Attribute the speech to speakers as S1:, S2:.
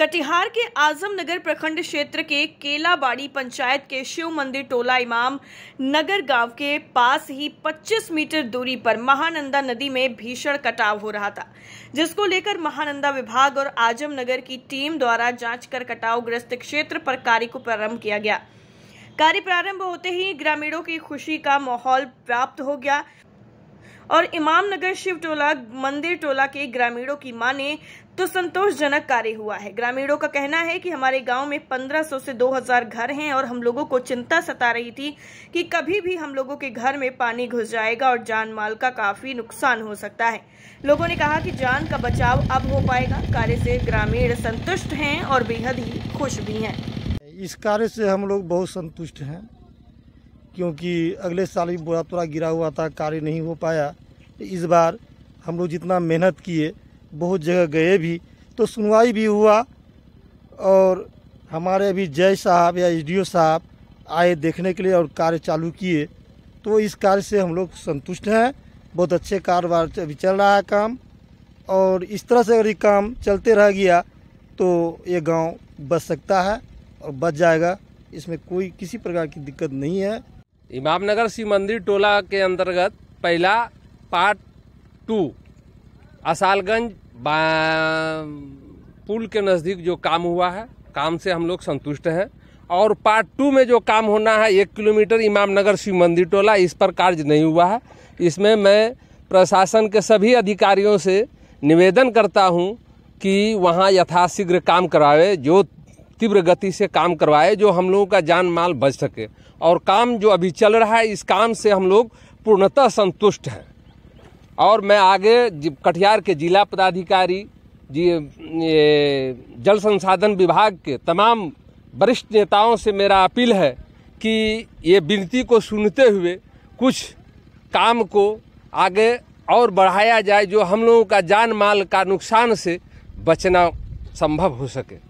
S1: कटिहार के आजमनगर प्रखंड क्षेत्र के केलाबाड़ी पंचायत के शिव मंदिर टोला इमाम नगर गांव के पास ही 25 मीटर दूरी पर महानंदा नदी में भीषण कटाव हो रहा था जिसको लेकर महानंदा विभाग और आजम नगर की टीम द्वारा जांच कर कटाव ग्रस्त क्षेत्र पर कार्य को प्रारंभ किया गया कार्य प्रारंभ होते ही ग्रामीणों की खुशी का माहौल प्राप्त हो गया और इमामनगर शिव टोला मंदिर टोला के ग्रामीणों की माने तो संतोषजनक कार्य हुआ है ग्रामीणों का कहना है कि हमारे गांव में 1500 से 2000 घर हैं और हम लोगों को चिंता सता रही थी कि कभी भी हम लोगों के घर में पानी घुस जाएगा और जान माल का काफी नुकसान हो सकता है लोगों ने कहा कि जान का बचाव अब हो पाएगा कार्य से ग्रामीण संतुष्ट हैं और बेहद ही खुश भी हैं
S2: इस कार्य से हम लोग बहुत संतुष्ट हैं क्योंकि अगले साल भी बुरा तुरा गिरा हुआ था कार्य नहीं हो पाया तो इस बार हम लोग जितना मेहनत किए बहुत जगह गए भी तो सुनवाई भी हुआ और हमारे अभी जय साहब या एसडीओ साहब आए देखने के लिए और कार्य चालू किए तो इस कार्य से हम लोग संतुष्ट हैं बहुत अच्छे कारोबार अभी चल रहा है काम और इस तरह से अगर ये काम चलते रह गया तो ये गांव बच सकता है और बच जाएगा इसमें कोई किसी प्रकार की दिक्कत
S3: नहीं है इमामनगर शिव मंदिर टोला के अंतर्गत पहला पार्ट टू असालगंज पुल के नज़दीक जो काम हुआ है काम से हम लोग संतुष्ट हैं और पार्ट टू में जो काम होना है एक किलोमीटर इमामनगर शिव मंदिर टोला इस पर कार्य नहीं हुआ है इसमें मैं प्रशासन के सभी अधिकारियों से निवेदन करता हूँ कि वहाँ यथाशीघ्र काम करावे जो तीव्र गति से काम करवाए जो हम लोगों का जान माल बच सके और काम जो अभी चल रहा है इस काम से हम लोग पूर्णतः संतुष्ट हैं और मैं आगे कटिहार के जिला पदाधिकारी जी जल संसाधन विभाग के तमाम वरिष्ठ नेताओं से मेरा अपील है कि ये विनती को सुनते हुए कुछ काम को आगे और बढ़ाया जाए जो हम लोगों का जान माल का नुकसान से बचना संभव
S1: हो सके